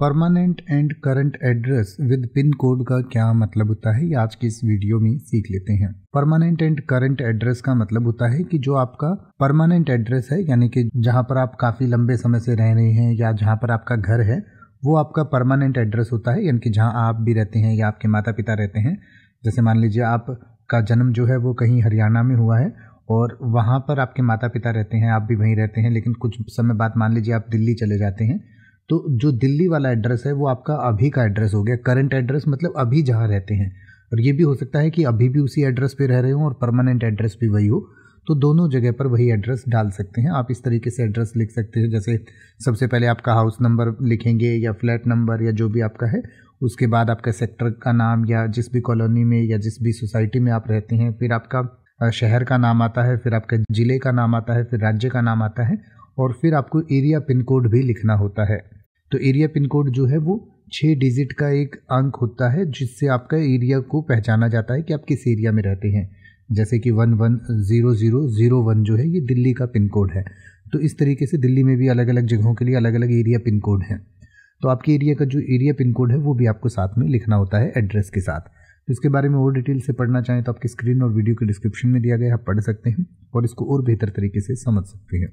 permanent and current address with pin code का क्या मतलब होता है ये आज के इस वीडियो में सीख लेते हैं परमानेंट एंड करंट एड्रेस का मतलब होता है कि जो आपका परमानेंट एड्रेस है यानी कि जहाँ पर आप काफ़ी लंबे समय से रह रहे हैं या जहाँ पर आपका घर है वो आपका परमानेंट एड्रेस होता है यानी कि जहाँ आप भी रहते हैं या आपके माता पिता रहते हैं जैसे मान लीजिए आपका जन्म जो है वो कहीं हरियाणा में हुआ है और वहाँ पर आपके माता पिता रहते हैं आप भी वहीं रहते हैं लेकिन कुछ समय बाद मान लीजिए आप दिल्ली चले जाते हैं तो जो दिल्ली वाला एड्रेस है वो आपका अभी का एड्रेस हो गया करंट एड्रेस मतलब अभी जहाँ रहते हैं और ये भी हो सकता है कि अभी भी उसी एड्रेस पे रह रहे हों और परमानेंट एड्रेस भी वही हो तो दोनों जगह पर वही एड्रेस डाल सकते हैं आप इस तरीके से एड्रेस लिख सकते हैं जैसे सबसे पहले आपका हाउस नंबर लिखेंगे या फ्लैट नंबर या जो भी आपका है उसके बाद आपका सेक्टर का नाम या जिस भी कॉलोनी में या जिस भी सोसाइटी में आप रहते हैं फिर आपका शहर का नाम आता है फिर आपका ज़िले का नाम आता है फिर राज्य का नाम आता है और फिर आपको एरिया पिन कोड भी लिखना होता है तो एरिया पिन कोड जो है वो छः डिजिट का एक अंक होता है जिससे आपका एरिया को पहचाना जाता है कि आप किस एरिया में रहते हैं जैसे कि one one zero zero zero one जो है ये दिल्ली का पिन कोड है तो इस तरीके से दिल्ली में भी अलग अलग जगहों के लिए अलग अलग एरिया पिन कोड हैं तो आपके एरिया का जो एरिया पिन कोड है वो भी आपको साथ में लिखना होता है एड्रेस के साथ तो इसके बारे में और डिटेल से पढ़ना चाहें तो आपकी स्क्रीन और वीडियो के डिस्क्रिप्शन में दिया गया आप पढ़ सकते हैं और इसको और बेहतर तरीके से समझ सकते हैं